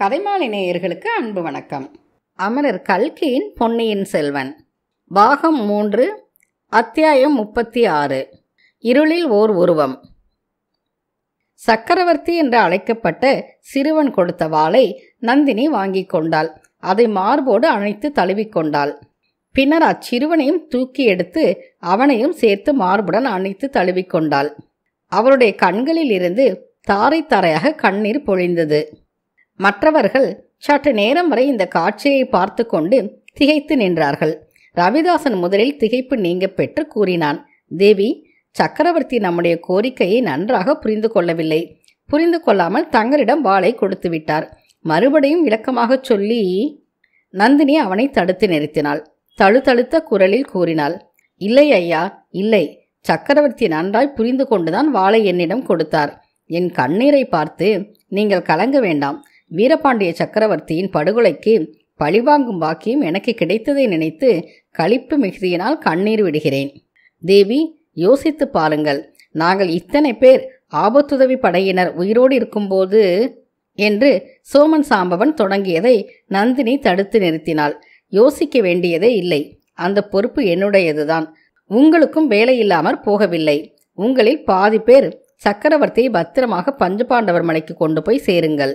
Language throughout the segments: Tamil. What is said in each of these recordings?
கதைமாலை நேயர்களுக்கு அன்பு வணக்கம் அமரர் கல்கியின் பொன்னியின் செல்வன் பாகம் மூன்று அத்தியாயம் முப்பத்தி ஆறு இருளில் ஓர் உருவம் சக்கரவர்த்தி என்று அழைக்கப்பட்ட சிறுவன் கொடுத்த வாளை நந்தினி வாங்கி கொண்டாள் அதை மார்போடு அணைத்து தழுவிக்கொண்டாள் பின்னர் அச்சிறுவனையும் தூக்கி எடுத்து அவனையும் சேர்த்து மார்புடன் அணைத்து தழுவிக்கொண்டாள் அவருடைய கண்களில் இருந்து தாரை தாரையாக கண்ணீர் பொழிந்தது மற்றவர்கள் சற்று நேரம் வரை இந்த காட்சியை பார்த்து கொண்டு திகைத்து நின்றார்கள் ரவிதாசன் முதலில் திகைப்பு நீங்க பெற்று கூறினான் தேவி சக்கரவர்த்தி நம்முடைய கோரிக்கையை நன்றாக புரிந்து கொள்ளவில்லை புரிந்து கொள்ளாமல் தங்களிடம் வாளை கொடுத்து விட்டார் மறுபடியும் விளக்கமாக சொல்லி நந்தினி அவனை தடுத்து நிறுத்தினாள் தழுத்தழுத்த குரலில் கூறினாள் இல்லை ஐயா இல்லை சக்கரவர்த்தி நன்றாய் புரிந்து கொண்டுதான் வாளை என்னிடம் கொடுத்தார் என் கண்ணீரை பார்த்து நீங்கள் கலங்க வேண்டாம் வீரபாண்டிய சக்கரவர்த்தியின் படுகொலைக்கு பழிவாங்கும் வாக்கியம் எனக்கு கிடைத்ததை நினைத்து களிப்பு மிகுதியினால் கண்ணீர் விடுகிறேன் தேவி யோசித்து பாருங்கள் நாங்கள் இத்தனை பேர் ஆபத்துதவி படையினர் உயிரோடு இருக்கும்போது என்று சோமன் சாம்பவன் தொடங்கியதை நந்தினி தடுத்து நிறுத்தினாள் யோசிக்க வேண்டியதே இல்லை அந்த பொறுப்பு என்னுடையதுதான் உங்களுக்கும் வேலையில்லாமற் போகவில்லை உங்களில் பாதி பேர் சக்கரவர்த்தியை பத்திரமாக பஞ்சபாண்டவர் மலைக்கு கொண்டு போய் சேருங்கள்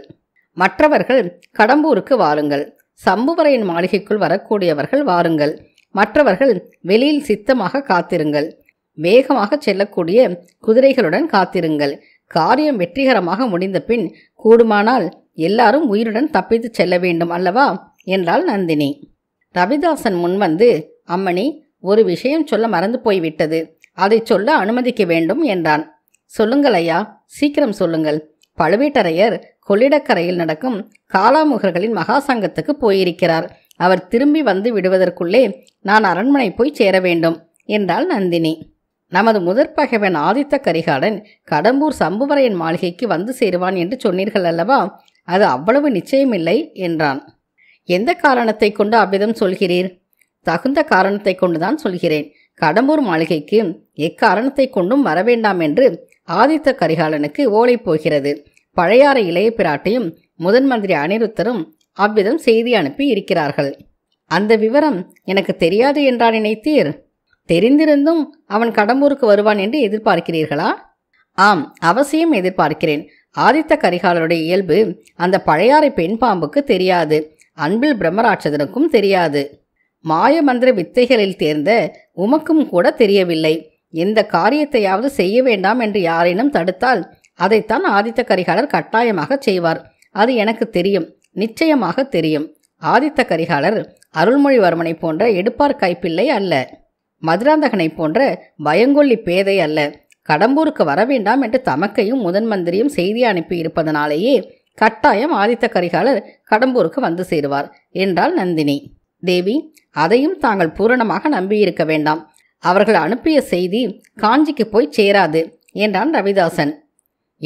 மற்றவர்கள் கடம்பூருக்கு வாருங்கள் சம்புவரையின் மாளிகைக்குள் வரக்கூடியவர்கள் வாருங்கள் மற்றவர்கள் வெளியில் சித்தமாக காத்திருங்கள் வேகமாக செல்லக்கூடிய குதிரைகளுடன் காத்திருங்கள் காரியம் வெற்றிகரமாக முடிந்த பின் கூடுமானால் எல்லாரும் உயிருடன் தப்பித்து செல்ல வேண்டும் அல்லவா என்றாள் நந்தினி ரவிதாசன் முன்வந்து அம்மணி ஒரு விஷயம் சொல்ல மறந்து போய்விட்டது அதை சொல்ல அனுமதிக்க வேண்டும் என்றான் சொல்லுங்கள் ஐயா சீக்கிரம் சொல்லுங்கள் பழுவேட்டரையர் கொள்ளிடக்கரையில் நடக்கும் காலாமுகர்களின் மகாசங்கத்துக்கு போயிருக்கிறார் அவர் திரும்பி வந்து விடுவதற்குள்ளே நான் அரண்மனை போய் சேர வேண்டும் என்றாள் நந்தினி நமது முதற் பகைவன் ஆதித்த கரிகாலன் கடம்பூர் சம்புவரையன் மாளிகைக்கு வந்து சேருவான் என்று சொன்னீர்கள் அல்லவா அது அவ்வளவு நிச்சயமில்லை என்றான் எந்த காரணத்தை கொண்டு அவ்விதம் சொல்கிறீர் தகுந்த காரணத்தை கொண்டுதான் சொல்கிறேன் கடம்பூர் மாளிகைக்கு எக்காரணத்தை கொண்டும் வரவேண்டாம் என்று ஆதித்த கரிகாலனுக்கு ஓலை போகிறது பழையாறு இளைய பிராட்டியும் முதன் மந்திரி அனிருத்தரும் அவ்விதம் செய்தி அனுப்பி இருக்கிறார்கள் அந்த விவரம் எனக்கு தெரியாது என்றான் நினைத்தீர் தெரிந்திருந்தும் அவன் கடம்பூருக்கு வருவான் என்று எதிர்பார்க்கிறீர்களா ஆம் அவசியம் எதிர்பார்க்கிறேன் ஆதித்த கரிகாலருடைய இயல்பு அந்த பழையாறை பெண் பாம்புக்கு தெரியாது அன்பில் பிரம்மராட்சதனுக்கும் தெரியாது மாயமந்திர வித்தைகளில் தேர்ந்த உமக்கும் கூட தெரியவில்லை எந்த காரியத்தையாவது செய்ய வேண்டாம் என்று யாரேனும் தடுத்தால் அதைத்தான் ஆதித்த கரிகாலர் கட்டாயமாக செய்வார் அது எனக்கு தெரியும் நிச்சயமாக தெரியும் ஆதித்த கரிகாலர் அருள்மொழிவர்மனை போன்ற எடுப்பார் கைப்பிள்ளை அல்ல மதுராந்தகனை போன்ற பயங்கொல்லி பேதை அல்ல கடம்பூருக்கு வரவேண்டாம் என்று தமக்கையும் முதன் மந்திரியும் செய்தி அனுப்பி இருப்பதனாலேயே கட்டாயம் ஆதித்த கரிகாலர் கடம்பூருக்கு வந்து சேருவார் என்றாள் நந்தினி தேவி அதையும் தாங்கள் பூரணமாக நம்பியிருக்க வேண்டாம் அவர்கள் அனுப்பிய செய்தி காஞ்சிக்கு போய் சேராது என்றான் ரவிதாசன்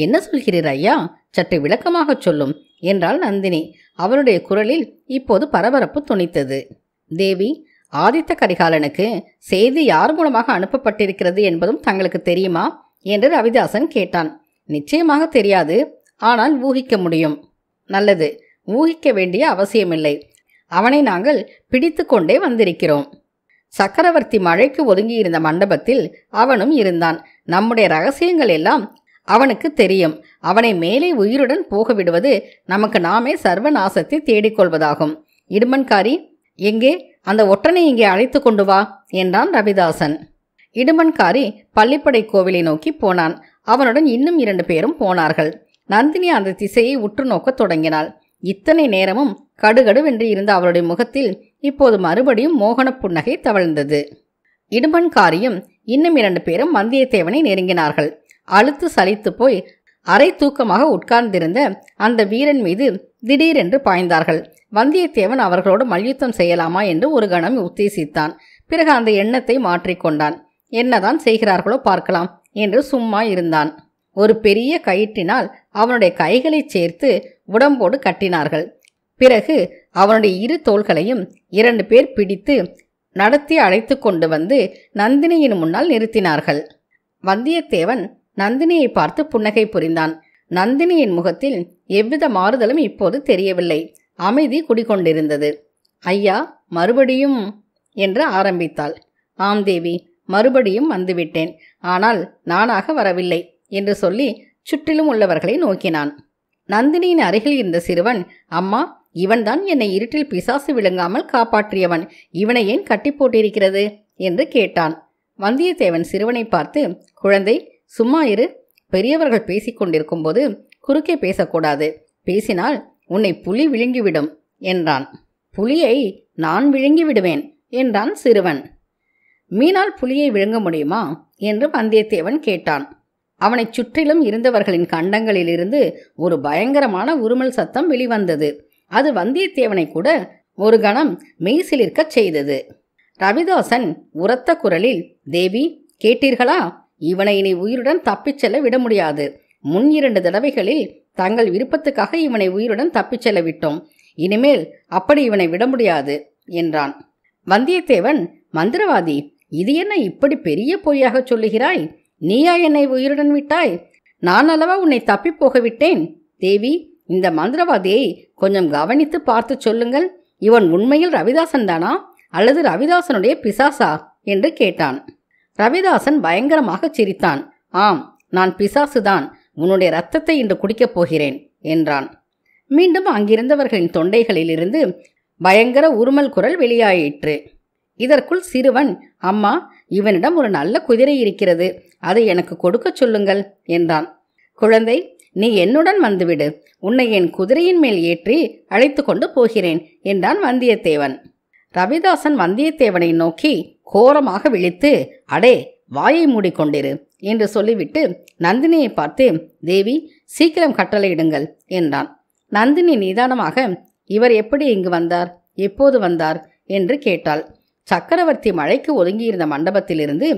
என்ன சொல்கிறீர் ஐயா சற்று விளக்கமாகச் சொல்லும் என்றாள் நந்தினி அவருடைய குரலில் இப்போது பரபரப்பு துணித்தது தேவி ஆதித்த கரிகாலனுக்கு செய்தி யார் மூலமாக அனுப்பப்பட்டிருக்கிறது என்பதும் தங்களுக்கு தெரியுமா என்று ரவிதாசன் கேட்டான் நிச்சயமாக தெரியாது ஆனால் ஊகிக்க முடியும் நல்லது ஊகிக்க வேண்டிய அவசியமில்லை அவனை நாங்கள் பிடித்து கொண்டே வந்திருக்கிறோம் சக்கரவர்த்தி மழைக்கு ஒதுங்கியிருந்த மண்டபத்தில் அவனும் இருந்தான் நம்முடைய ரகசியங்கள் எல்லாம் அவனுக்கு தெரியும் அவனை மேலே உயிருடன் போக விடுவது நமக்கு நாமே சர்வநாசத்தை தேடிக்கொள்வதாகும் இடுமன்காரி எங்கே அந்த ஒற்றனை இங்கே அழைத்து கொண்டு வா என்றான் ரவிதாசன் இடுமன்காரி பள்ளிப்படை கோவிலை நோக்கி போனான் அவனுடன் இன்னும் இரண்டு பேரும் போனார்கள் நந்தினி அந்த திசையை உற்று நோக்கத் தொடங்கினாள் இத்தனை நேரமும் கடுகடுவென்று இருந்த அவளுடைய முகத்தில் இப்போது மறுபடியும் மோகன புன்னகை தவழ்ந்தது இடுமன்காரியும் இன்னும் இரண்டு பேரும் வந்தியத்தேவனை நெருங்கினார்கள் அழுத்து சலித்து போய் அரை தூக்கமாக உட்கார்ந்திருந்த அந்த வீரன் மீது திடீரென்று பாய்ந்தார்கள் வந்தியத்தேவன் அவர்களோடு மல்யுத்தம் செய்யலாமா என்று ஒரு கணம் உத்தேசித்தான் பிறகு அந்த எண்ணத்தை மாற்றிக்கொண்டான் என்னதான் செய்கிறார்களோ பார்க்கலாம் என்று சும்மா இருந்தான் ஒரு பெரிய கயிற்றினால் அவனுடைய கைகளை சேர்த்து உடம்போடு கட்டினார்கள் பிறகு அவனுடைய இரு தோள்களையும் இரண்டு பேர் பிடித்து நடத்தி அழைத்து கொண்டு வந்து நந்தினியின் முன்னால் நிறுத்தினார்கள் வந்தியத்தேவன் நந்தினியை பார்த்து புன்னகை புரிந்தான் நந்தினியின் முகத்தில் எவ்வித மாறுதலும் இப்போது தெரியவில்லை அமைதி குடிகொண்டிருந்தது ஐயா மறுபடியும் என்று ஆரம்பித்தாள் ஆம் தேவி மறுபடியும் வந்துவிட்டேன் ஆனால் நானாக வரவில்லை என்று சொல்லி சுற்றிலும் உள்ளவர்களை நோக்கினான் நந்தினியின் அருகில் இருந்த சிறுவன் அம்மா இவன்தான் என்னை இருட்டில் பிசாசு விழுங்காமல் காப்பாற்றியவன் இவனை ஏன் கட்டி போட்டிருக்கிறது என்று கேட்டான் வந்தியத்தேவன் சிறுவனை பார்த்து குழந்தை சும்மா இரு பெரியவர்கள் பேசிக்கொண்டிருக்கும்போது போது குறுக்கே பேசக்கூடாது பேசினால் உன்னை புலி விழுங்கிவிடும் என்றான் புலியை நான் விழுங்கி விடுவேன் என்றான் சிறுவன் மீனால் புலியை விழுங்க முடியுமா என்று வந்தியத்தேவன் கேட்டான் அவனைச் சுற்றிலும் இருந்தவர்களின் கண்டங்களிலிருந்து ஒரு பயங்கரமான உருமல் சத்தம் வெளிவந்தது அது வந்தியத்தேவனை கூட ஒரு கணம் மெய்சிலிருக்கச் செய்தது ரவிதாசன் உரத்த குரலில் தேவி கேட்டீர்களா இவனை இனி உயிருடன் தப்பிச் செல்ல விட முடியாது முன் இரண்டு தடவைகளில் தங்கள் விருப்பத்துக்காக இவனை உயிருடன் தப்பிச் செல்ல விட்டோம் இனிமேல் அப்படி இவனை விட முடியாது என்றான் வந்தியத்தேவன் மந்திரவாதி இது என்ன இப்படி பெரிய பொய்யாகச் சொல்லுகிறாய் நீயா என்னை உயிருடன் விட்டாய் நான் அல்லவா உன்னை போக விட்டேன் தேவி இந்த மந்திரவாதியை கொஞ்சம் கவனித்து பார்த்து சொல்லுங்கள் இவன் உண்மையில் ரவிதாசன் தானா அல்லது ரவிதாசனுடைய பிசாசா என்று கேட்டான் ரவிதாசன் பயங்கரமாக சிரித்தான் ஆம் நான் பிசாசுதான் உன்னுடைய ரத்தத்தை இன்று குடிக்கப் போகிறேன் என்றான் மீண்டும் அங்கிருந்தவர்களின் தொண்டைகளிலிருந்து பயங்கர உருமல் குரல் வெளியாயிற்று இதற்குள் சிறுவன் அம்மா இவனிடம் ஒரு நல்ல குதிரை இருக்கிறது அதை எனக்கு கொடுக்கச் சொல்லுங்கள் என்றான் குழந்தை நீ என்னுடன் வந்துவிடு உன்னை என் குதிரையின் மேல் ஏற்றி அழைத்து கொண்டு போகிறேன் என்றான் வந்தியத்தேவன் ரவிதாசன் வந்தியத்தேவனை நோக்கி கோரமாக விழித்து அடே வாயை மூடிக்கொண்டிரு என்று சொல்லிவிட்டு நந்தினியை பார்த்து தேவி சீக்கிரம் கட்டளையிடுங்கள் என்றான் நந்தினி நிதானமாக இவர் எப்படி இங்கு வந்தார் எப்போது வந்தார் என்று கேட்டாள் சக்கரவர்த்தி மழைக்கு ஒதுங்கியிருந்த மண்டபத்திலிருந்து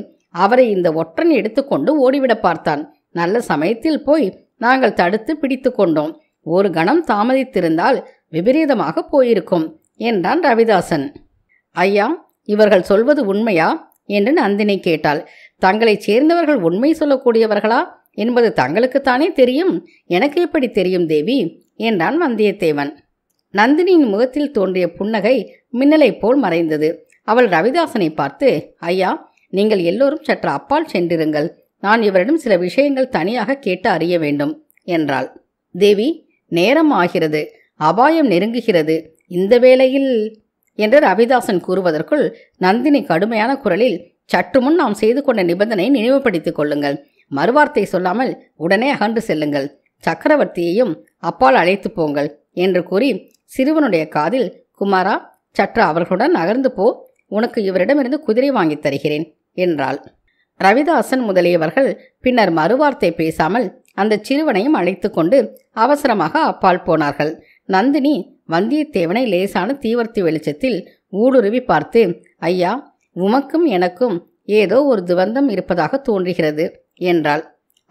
அவரை இந்த ஒற்றன் எடுத்துக்கொண்டு ஓடிவிட பார்த்தான் நல்ல சமயத்தில் போய் நாங்கள் தடுத்து பிடித்து கொண்டோம் ஒரு கணம் தாமதித்திருந்தால் விபரீதமாக போயிருக்கும் என்றான் ரவிதாசன் ஐயா இவர்கள் சொல்வது உண்மையா என்று நந்தினி கேட்டாள் தங்களை சேர்ந்தவர்கள் உண்மை சொல்லக்கூடியவர்களா என்பது தங்களுக்குத்தானே தெரியும் எனக்கு எப்படி தெரியும் தேவி என்றான் வந்தியத்தேவன் நந்தினியின் முகத்தில் தோன்றிய புன்னகை மின்னலைப் போல் மறைந்தது அவள் ரவிதாசனை பார்த்து ஐயா நீங்கள் எல்லோரும் சற்று அப்பால் சென்றிருங்கள் நான் இவரிடம் சில விஷயங்கள் தனியாக கேட்டு அறிய வேண்டும் என்றாள் தேவி நேரம் ஆகிறது அபாயம் நெருங்குகிறது இந்த வேளையில் என்று ரவிதாசன் கூறுவதற்குள் நந்தினி கடுமையான குரலில் சற்று முன் நாம் செய்து கொண்ட நிபந்தனை நினைவுபடுத்திக் கொள்ளுங்கள் மறுவார்த்தை சொல்லாமல் உடனே அகன்று செல்லுங்கள் சக்கரவர்த்தியையும் அப்பால் அழைத்து போங்கள் என்று கூறி சிறுவனுடைய காதில் குமாரா சற்று அவர்களுடன் நகர்ந்து போ உனக்கு இவரிடமிருந்து குதிரை வாங்கித் தருகிறேன் என்றாள் ரவிதாசன் முதலியவர்கள் பின்னர் மறுவார்த்தை பேசாமல் அந்த சிறுவனையும் அழைத்து கொண்டு அவசரமாக அப்பால் போனார்கள் நந்தினி வந்தியத்தேவனை லேசான தீவர்த்தி வெளிச்சத்தில் ஊடுருவி பார்த்து ஐயா உமக்கும் எனக்கும் ஏதோ ஒரு துவந்தம் இருப்பதாக தோன்றுகிறது என்றாள்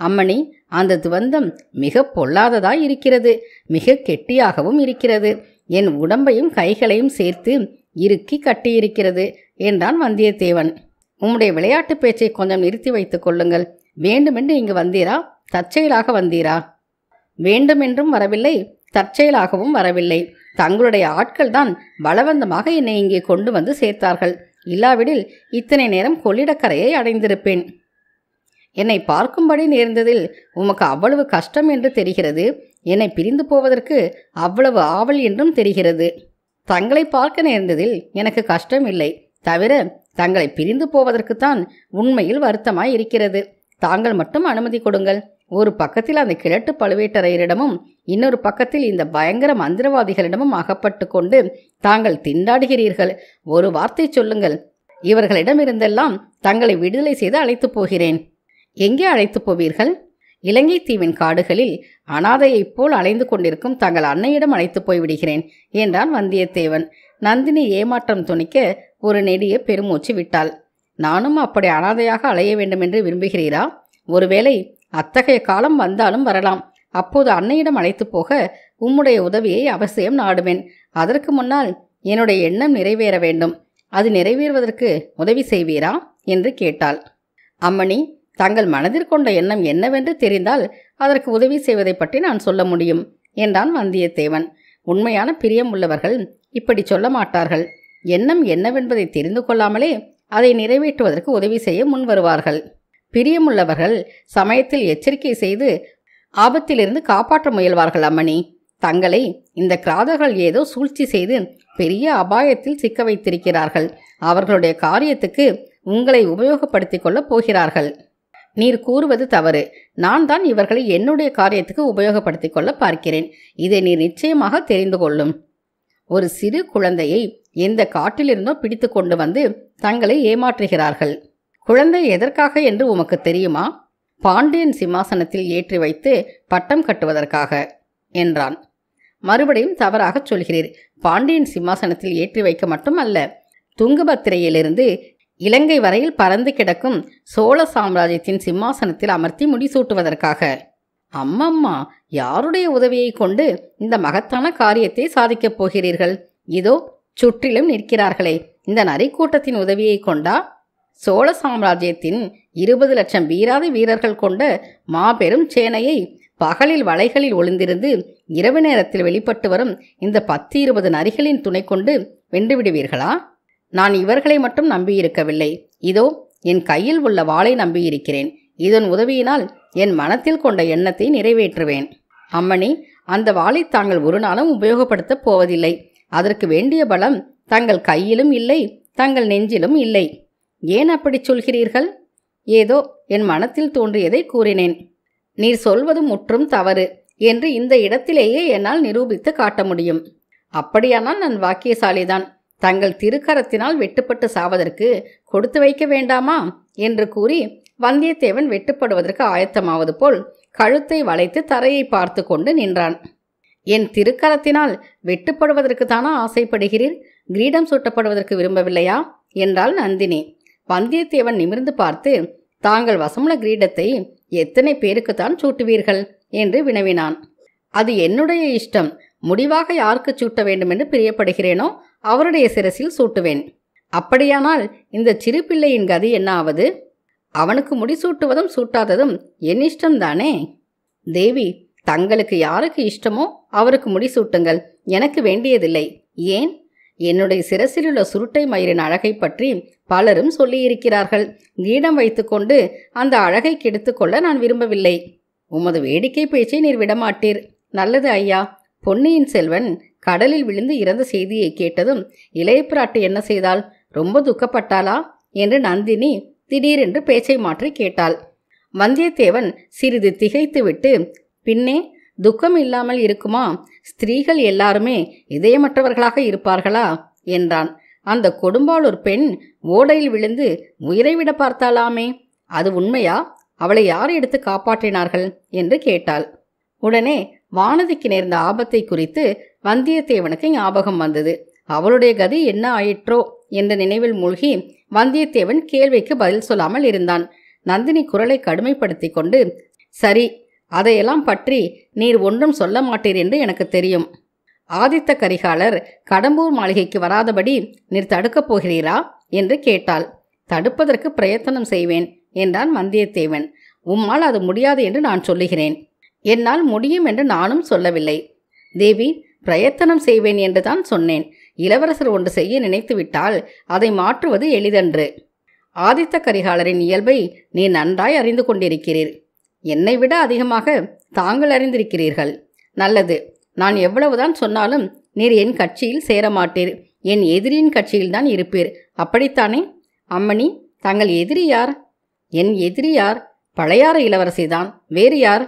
அம்மணி அந்த துவந்தம் மிக பொல்லாததாய் இருக்கிறது மிக கெட்டியாகவும் இருக்கிறது என் உடம்பையும் கைகளையும் சேர்த்து இறுக்கி கட்டியிருக்கிறது என்றான் வந்தியத்தேவன் உம்முடைய விளையாட்டு பேச்சை கொஞ்சம் நிறுத்தி வைத்துக் கொள்ளுங்கள் வேண்டுமென்று இங்கு வந்தீரா தற்செயலாக வந்தீரா வேண்டுமென்றும் வரவில்லை தற்செயலாகவும் வரவில்லை தங்களுடைய ஆட்கள் தான் பலவந்தமாக என்னை இங்கே கொண்டு வந்து சேர்த்தார்கள் இல்லாவிடில் இத்தனை நேரம் கொள்ளிடக்கரையை அடைந்திருப்பேன் என்னை பார்க்கும்படி நேர்ந்ததில் உமக்கு அவ்வளவு கஷ்டம் என்று தெரிகிறது என்னை பிரிந்து போவதற்கு அவ்வளவு ஆவல் என்றும் தெரிகிறது தங்களை பார்க்க நேர்ந்ததில் எனக்கு கஷ்டம் இல்லை தவிர தங்களை பிரிந்து போவதற்குத்தான் உண்மையில் வருத்தமாய் இருக்கிறது தாங்கள் மட்டும் அனுமதி கொடுங்கள் ஒரு பக்கத்தில் அந்த கிழட்டு பழுவேட்டரையரிடமும் இன்னொரு பக்கத்தில் இந்த பயங்கர மந்திரவாதிகளிடமும் அகப்பட்டு கொண்டு தாங்கள் திண்டாடுகிறீர்கள் ஒரு வார்த்தை சொல்லுங்கள் இவர்களிடமிருந்தெல்லாம் தங்களை விடுதலை செய்து அழைத்து போகிறேன் எங்கே அழைத்து போவீர்கள் இலங்கை தீவின் காடுகளில் அனாதையைப் போல் அலைந்து கொண்டிருக்கும் தங்கள் அன்னையிடம் அழைத்து போய்விடுகிறேன் என்றான் வந்தியத்தேவன் நந்தினி ஏமாற்றம் துணிக்க ஒரு நெடிய பெருமூச்சு விட்டாள் நானும் அப்படி அனாதையாக அலைய வேண்டுமென்று விரும்புகிறீரா ஒருவேளை அத்தகைய காலம் வந்தாலும் வரலாம் அப்போது அன்னையிடம் அழைத்து போக உம்முடைய உதவியை அவசியம் நாடுவேன் அதற்கு முன்னால் என்னுடைய எண்ணம் நிறைவேற வேண்டும் அது நிறைவேறுவதற்கு உதவி செய்வீரா என்று கேட்டாள் அம்மணி தங்கள் மனதில் கொண்ட எண்ணம் என்னவென்று தெரிந்தால் அதற்கு உதவி செய்வதை பற்றி நான் சொல்ல முடியும் என்றான் வந்தியத்தேவன் உண்மையான பிரியம் உள்ளவர்கள் இப்படி சொல்ல மாட்டார்கள் எண்ணம் என்னவென்பதை தெரிந்து கொள்ளாமலே அதை நிறைவேற்றுவதற்கு உதவி செய்ய முன்வருவார்கள் பிரியமுள்ளவர்கள் சமயத்தில் எச்சரிக்கை செய்து ஆபத்திலிருந்து காப்பாற்ற முயல்வார்கள் அம்மணி தங்களை இந்த கிராதர்கள் ஏதோ சூழ்ச்சி செய்து பெரிய அபாயத்தில் சிக்க வைத்திருக்கிறார்கள் அவர்களுடைய காரியத்துக்கு உங்களை உபயோகப்படுத்திக் கொள்ளப் போகிறார்கள் நீர் கூறுவது தவறு நான் தான் இவர்களை என்னுடைய காரியத்துக்கு உபயோகப்படுத்திக் கொள்ள பார்க்கிறேன் இதை நீர் நிச்சயமாக தெரிந்து கொள்ளும் ஒரு சிறு குழந்தையை எந்த காட்டிலிருந்தோ பிடித்து கொண்டு வந்து தங்களை ஏமாற்றுகிறார்கள் குழந்தை எதற்காக என்று உமக்கு தெரியுமா பாண்டியன் சிம்மாசனத்தில் ஏற்றி வைத்து பட்டம் கட்டுவதற்காக என்றான் மறுபடியும் தவறாகச் சொல்கிறீர் பாண்டியன் சிம்மாசனத்தில் ஏற்றி வைக்க மட்டுமல்ல துங்கபத்திரையிலிருந்து இலங்கை வரையில் பறந்து கிடக்கும் சோழ சாம்ராஜ்யத்தின் சிம்மாசனத்தில் அமர்த்தி முடிசூட்டுவதற்காக அம்மம்மா யாருடைய உதவியை கொண்டு இந்த மகத்தான காரியத்தை சாதிக்கப் போகிறீர்கள் இதோ சுற்றிலும் நிற்கிறார்களே இந்த நரிக்கூட்டத்தின் உதவியை கொண்டா சோழ சாம்ராஜ்யத்தின் இருபது லட்சம் வீராதி வீரர்கள் கொண்ட மாபெரும் சேனையை பகலில் வலைகளில் ஒளிந்திருந்து இரவு நேரத்தில் வெளிப்பட்டு வரும் இந்த பத்து இருபது நரிகளின் துணை கொண்டு வென்றுவிடுவீர்களா நான் இவர்களை மட்டும் நம்பியிருக்கவில்லை இதோ என் கையில் உள்ள வாளை நம்பியிருக்கிறேன் இதன் உதவியினால் என் மனத்தில் கொண்ட எண்ணத்தை நிறைவேற்றுவேன் அம்மணி அந்த வாளை தாங்கள் ஒரு நாளும் உபயோகப்படுத்தப் போவதில்லை அதற்கு வேண்டிய பலம் தங்கள் கையிலும் இல்லை தங்கள் நெஞ்சிலும் இல்லை ஏன் அப்படி சொல்கிறீர்கள் ஏதோ என் மனத்தில் தோன்றியதை கூறினேன் நீர் சொல்வது முற்றும் தவறு என்று இந்த இடத்திலேயே என்னால் நிரூபித்து காட்ட முடியும் அப்படியானால் நான் வாக்கியசாலிதான் தங்கள் திருக்கரத்தினால் வெட்டுப்பட்டு சாவதற்கு கொடுத்து வைக்க வேண்டாமா என்று கூறி வந்தியத்தேவன் வெட்டுப்படுவதற்கு ஆயத்தமாவது போல் கழுத்தை வளைத்து தரையை பார்த்து கொண்டு நின்றான் என் திருக்கரத்தினால் வெட்டுப்படுவதற்கு தானா ஆசைப்படுகிறீர் கிரீடம் சூட்டப்படுவதற்கு விரும்பவில்லையா என்றாள் நந்தினி வந்தியத்தேவன் நிமிர்ந்து பார்த்து தாங்கள் வசமுள கிரீடத்தை எத்தனை பேருக்குத்தான் சூட்டுவீர்கள் என்று வினவினான் அது என்னுடைய இஷ்டம் முடிவாக யாருக்கு சூட்ட வேண்டுமென்று பிரியப்படுகிறேனோ அவருடைய சிரசில் சூட்டுவேன் அப்படியானால் இந்த சிறு பிள்ளையின் கதி என்ன அவனுக்கு முடிசூட்டுவதும் சூட்டாததும் என் இஷ்டம்தானே தேவி தங்களுக்கு யாருக்கு இஷ்டமோ அவருக்கு முடிசூட்டுங்கள் எனக்கு வேண்டியதில்லை ஏன் என்னுடைய சிரசிலுள்ள சுருட்டை மயிரின் அழகை பற்றி பலரும் சொல்லியிருக்கிறார்கள் நீடம் வைத்துக்கொண்டு அந்த அழகை கெடுத்துக்கொள்ள நான் விரும்பவில்லை உமது வேடிக்கை பேச்சை நீர் விடமாட்டீர் நல்லது ஐயா பொன்னியின் செல்வன் கடலில் விழுந்து இறந்த செய்தியை கேட்டதும் இளைய என்ன செய்தால் ரொம்ப துக்கப்பட்டாளா என்று நந்தினி திடீரென்று பேச்சை மாற்றி கேட்டாள் வந்தியத்தேவன் சிறிது திகைத்துவிட்டு பின்னே துக்கம் இல்லாமல் இருக்குமா ஸ்திரீகள் எல்லாருமே இதயமற்றவர்களாக இருப்பார்களா என்றான் அந்த கொடும்பாளூர் பெண் ஓடையில் விழுந்து உயிரை விட பார்த்தாலாமே அது உண்மையா அவளை யார் எடுத்து காப்பாற்றினார்கள் என்று கேட்டாள் உடனே வானதிக்கு நேர்ந்த ஆபத்தை குறித்து வந்தியத்தேவனுக்கு ஞாபகம் வந்தது அவளுடைய கதி என்ன ஆயிற்றோ என்ற நினைவில் மூழ்கி வந்தியத்தேவன் கேள்விக்கு பதில் சொல்லாமல் இருந்தான் நந்தினி குரலை கடுமைப்படுத்தி கொண்டு சரி அதையெல்லாம் பற்றி நீர் ஒன்றும் சொல்ல மாட்டீர் என்று எனக்கு தெரியும் ஆதித்த கரிகாலர் கடம்பூர் மாளிகைக்கு வராதபடி நீர் தடுக்கப் போகிறீரா என்று கேட்டாள் தடுப்பதற்கு பிரயத்தனம் செய்வேன் என்றான் வந்தியத்தேவன் உம்மால் அது முடியாது என்று நான் சொல்லுகிறேன் என்னால் முடியும் என்று நானும் சொல்லவில்லை தேவி பிரயத்தனம் செய்வேன் என்று தான் சொன்னேன் இளவரசர் ஒன்று செய்ய நினைத்துவிட்டால் அதை மாற்றுவது எளிதன்று ஆதித்த கரிகாலரின் இயல்பை நீ நன்றாய் அறிந்து கொண்டிருக்கிறீர் என்னை விட அதிகமாக தாங்கள் அறிந்திருக்கிறீர்கள் நல்லது நான் எவ்வளவுதான் சொன்னாலும் நீர் என் கட்சியில் சேரமாட்டீர் என் எதிரியின் கட்சியில்தான் இருப்பீர் அப்படித்தானே அம்மணி தங்கள் எதிரி யார் என் எதிரி யார் பழையார இளவரசிதான் வேறு யார்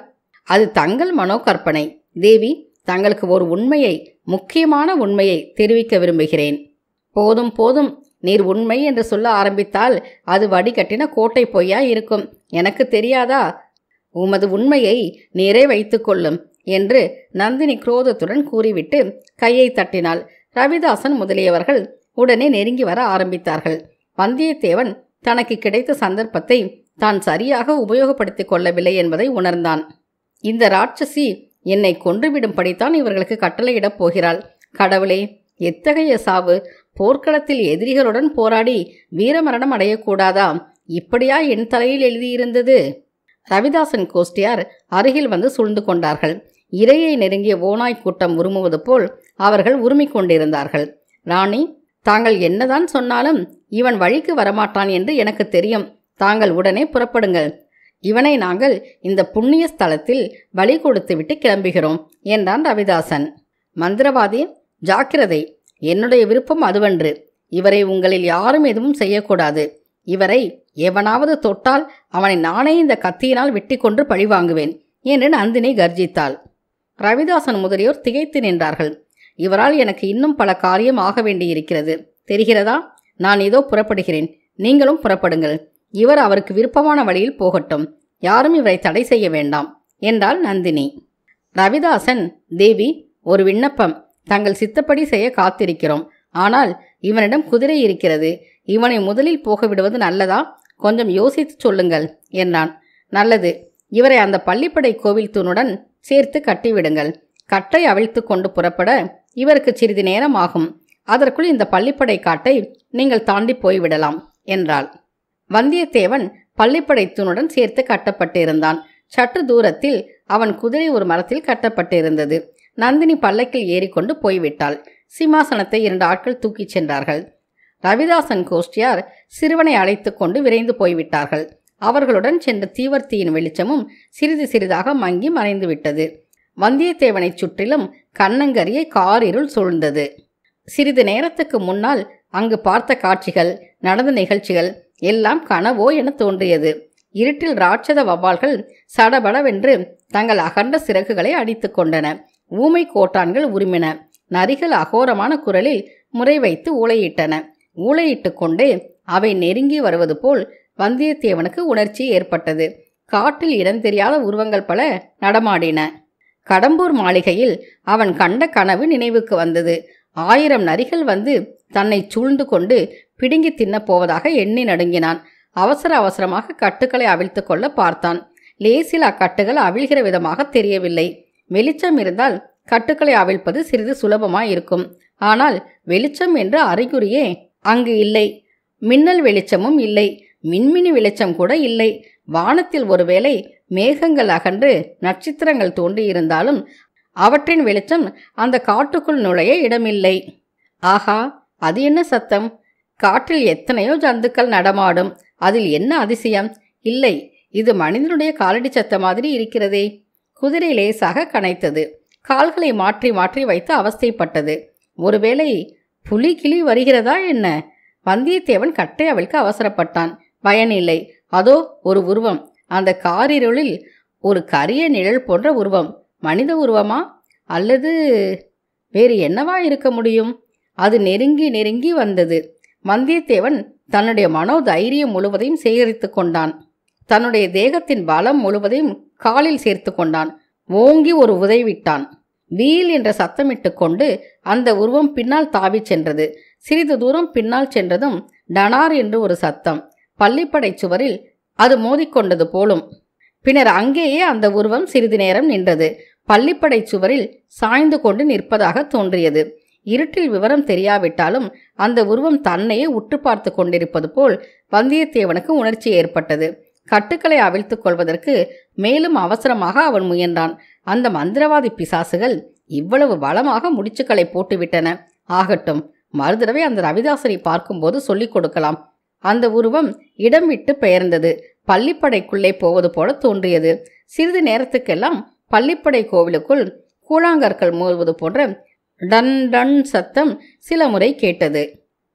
அது தங்கள் மனோ கற்பனை தேவி தங்களுக்கு ஒரு உண்மையை முக்கியமான உண்மையை தெரிவிக்க விரும்புகிறேன் போதும் போதும் நீர் உண்மை என்று சொல்ல ஆரம்பித்தால் அது வடிகட்டின கோட்டை பொய்யா இருக்கும் எனக்கு தெரியாதா உமது உண்மையை நேரே வைத்துக்கொள்ளும் என்று நந்தினி குரோதத்துடன் கூறிவிட்டு கையை தட்டினாள் ரவிதாசன் முதலியவர்கள் உடனே நெருங்கி வர ஆரம்பித்தார்கள் வந்தியத்தேவன் தனக்கு கிடைத்த சந்தர்ப்பத்தை தான் சரியாக உபயோகப்படுத்திக் கொள்ளவில்லை என்பதை உணர்ந்தான் இந்த ராட்சசி என்னை கொன்றுவிடும்படித்தான் இவர்களுக்கு கட்டளையிடப் போகிறாள் கடவுளே எத்தகைய சாவு போர்க்களத்தில் எதிரிகளுடன் போராடி வீரமரணம் அடையக்கூடாதா இப்படியா என் தலையில் எழுதியிருந்தது ரவிதாசன் கோஷ்டியார் அருகில் வந்து சூழ்ந்து கொண்டார்கள் இரையை நெருங்கிய ஓனாய் கூட்டம் உருமுவது போல் அவர்கள் உருமிக் கொண்டிருந்தார்கள் ராணி தாங்கள் என்னதான் சொன்னாலும் இவன் வழிக்கு வரமாட்டான் என்று எனக்கு தெரியும் தாங்கள் உடனே புறப்படுங்கள் இவனை நாங்கள் இந்த புண்ணிய ஸ்தலத்தில் பலி கொடுத்துவிட்டு கிளம்புகிறோம் என்றான் ரவிதாசன் மந்திரவாதி ஜாக்கிரதை என்னுடைய விருப்பம் அதுவன்று இவரை உங்களில் யாரும் எதுவும் செய்யக்கூடாது இவரை எவனாவது தொட்டால் அவனை நானே இந்த கத்தியினால் வெட்டி பழிவாங்குவேன் என்று நந்தினி கர்ஜித்தாள் ரவிதாசன் முதலியோர் திகைத்து நின்றார்கள் இவரால் எனக்கு இன்னும் பல காரியம் ஆக வேண்டியிருக்கிறது தெரிகிறதா நான் ஏதோ புறப்படுகிறேன் நீங்களும் புறப்படுங்கள் இவர் அவருக்கு விருப்பமான வழியில் போகட்டும் யாரும் இவரை தடை செய்ய வேண்டாம் என்றாள் நந்தினி ரவிதாசன் தேவி ஒரு விண்ணப்பம் தங்கள் சித்தப்படி செய்ய காத்திருக்கிறோம் ஆனால் இவனிடம் குதிரை இருக்கிறது இவனை முதலில் போக விடுவது நல்லதா கொஞ்சம் யோசித்து சொல்லுங்கள் என்றான் நல்லது இவரை அந்த பள்ளிப்படை கோவில் தூணுடன் சேர்த்து கட்டிவிடுங்கள் கட்டை அவிழ்த்து கொண்டு புறப்பட இவருக்கு சிறிது நேரம் ஆகும் அதற்குள் இந்த பள்ளிப்படை காட்டை நீங்கள் தாண்டி போய்விடலாம் என்றாள் வந்தியத்தேவன் பள்ளிப்படை தூணுடன் சேர்த்து கட்டப்பட்டிருந்தான் சற்று தூரத்தில் அவன் குதிரை ஒரு மரத்தில் கட்டப்பட்டிருந்தது நந்தினி பல்லக்கில் ஏறிக்கொண்டு போய்விட்டாள் சிம்மாசனத்தை இரண்டு ஆட்கள் தூக்கிச் சென்றார்கள் ரவிதாசன் கோஷ்டியார் சிறுவனை அழைத்து கொண்டு விரைந்து போய்விட்டார்கள் அவர்களுடன் சென்ற தீவர்த்தியின் வெளிச்சமும் சிறிது சிறிதாக மங்கி மறைந்துவிட்டது வந்தியத்தேவனைச் சுற்றிலும் கண்ணங்கரியை காரிருள் சூழ்ந்தது சிறிது நேரத்துக்கு முன்னால் அங்கு பார்த்த காட்சிகள் நடந்த நிகழ்ச்சிகள் எல்லாம் கனவோ என தோன்றியது இருட்டில் ராட்சத வவ்வால்கள் சடபடவென்று தங்கள் அகண்ட சிறகுகளை அடித்து கொண்டன ஊமை கோட்டான்கள் உரிமின நரிகள் அகோரமான குரலில் முறை வைத்து ஊளையிட்டன ஊளையிட்டு கொண்டே அவை நெருங்கி வருவது போல் வந்தியத்தேவனுக்கு உணர்ச்சி ஏற்பட்டது காட்டில் இடம் தெரியாத உருவங்கள் பல நடமாடின கடம்பூர் மாளிகையில் அவன் கண்ட கனவு நினைவுக்கு வந்தது ஆயிரம் நரிகள் வந்து தன்னை சூழ்ந்து கொண்டு பிடுங்கி தின்னப் போவதாக எண்ணி நடுங்கினான் அவசர அவசரமாக கட்டுகளை அவிழ்த்து கொள்ள பார்த்தான் லேசில் அக்கட்டுகள் அவிழ்கிற விதமாக தெரியவில்லை வெளிச்சம் இருந்தால் கட்டுக்களை அவிழ்ப்பது சிறிது சுலபமாய் இருக்கும் ஆனால் வெளிச்சம் என்ற அறிகுறியே அங்கு இல்லை மின்னல் வெளிச்சமும் இல்லை மின்மினி வெளிச்சம் கூட இல்லை வானத்தில் ஒருவேளை மேகங்கள் அகன்று நட்சத்திரங்கள் தோன்றியிருந்தாலும் அவற்றின் வெளிச்சம் அந்த காட்டுக்குள் நுழைய இடமில்லை ஆகா அது என்ன சத்தம் காற்றில் எத்தனையோ ஜந்துக்கள் நடமாடும் அதில் என்ன அதிசயம் இல்லை இது மனிதனுடைய காலடி சத்த மாதிரி இருக்கிறதே குதிரை லேசாக கனைத்தது கால்களை மாற்றி மாற்றி வைத்து அவஸ்தைப்பட்டது ஒருவேளை புலி கிளி வருகிறதா என்ன வந்தியத்தேவன் கட்டை அவளுக்கு அவசரப்பட்டான் பயனில்லை அதோ ஒரு உருவம் அந்த காரிருளில் ஒரு கரிய நிழல் போன்ற உருவம் மனித உருவமா அல்லது வேறு என்னவா இருக்க முடியும் அது நெருங்கி நெருங்கி வந்தது வந்தியத்தேவன் தன்னுடைய மனோ தைரியம் முழுவதையும் சேகரித்து கொண்டான் தன்னுடைய தேகத்தின் பலம் முழுவதையும் காலில் சேர்த்து கொண்டான் ஓங்கி ஒரு உதவிட்டான் வீல் என்ற சத்தமிட்டு கொண்டு அந்த உருவம் பின்னால் தாவி சென்றது சிறிது தூரம் பின்னால் சென்றதும் டனார் என்று ஒரு சத்தம் பள்ளிப்படை சுவரில் அது மோதிக்கொண்டது போலும் பின்னர் அங்கேயே அந்த உருவம் சிறிது நேரம் நின்றது பள்ளிப்படை சுவரில் சாய்ந்து கொண்டு நிற்பதாக தோன்றியது இருட்டில் விவரம் தெரியாவிட்டாலும் அந்த உருவம் தன்னையே உற்று பார்த்து கொண்டிருப்பது போல் வந்தியத்தேவனுக்கு உணர்ச்சி ஏற்பட்டது கட்டுக்களை அவிழ்த்து கொள்வதற்கு மேலும் அவசரமாக அவன் முயன்றான் அந்த மந்திரவாதி பிசாசுகள் இவ்வளவு பலமாக முடிச்சுக்களை போட்டுவிட்டன ஆகட்டும் மறுதடவை அந்த ரவிதாசனை பார்க்கும்போது சொல்லிக் கொடுக்கலாம் அந்த உருவம் இடம் விட்டு பெயர்ந்தது பள்ளிப்படைக்குள்ளே போவது போல தோன்றியது சிறிது நேரத்துக்கெல்லாம் பள்ளிப்படை கோவிலுக்குள் கூழாங்கற்கள் மூழ்வது போன்ற டன் டன் சத்தம் சில முறை கேட்டது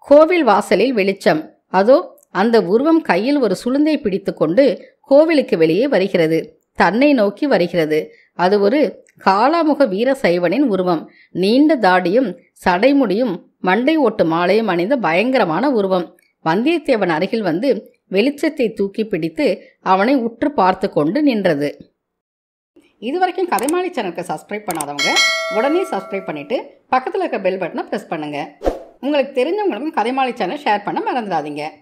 கோவில் வாசலில் வெளிச்சம் அதோ அந்த உருவம் கையில் ஒரு சுளுந்தை பிடித்துக்கொண்டு கோவிலுக்கு வெளியே வருகிறது தன்னை நோக்கி வருகிறது அது ஒரு காலாமுக வீர சைவனின் உருவம் நீண்ட தாடியும் சடைமுடியும் மண்டை ஓட்டு மாலையும் அணிந்த பயங்கரமான உருவம் வந்தியத்தேவன் அருகில் வந்து வெளிச்சத்தை தூக்கி பிடித்து அவனை உற்று பார்த்து கொண்டு நின்றது இது வரைக்கும் கதைமாலி சேனலுக்கு சப்ஸ்கிரைப் பண்ணாதவங்க உடனே சப்ஸ்கிரைப் பண்ணிவிட்டு பக்கத்தில் இருக்க பெல் பட்டனை ப்ரெஸ் பண்ணுங்கள் உங்களுக்கு தெரிஞ்சவங்களுக்கும் கதைமாலி சேனல் ஷேர் பண்ண மறந்துடாதீங்க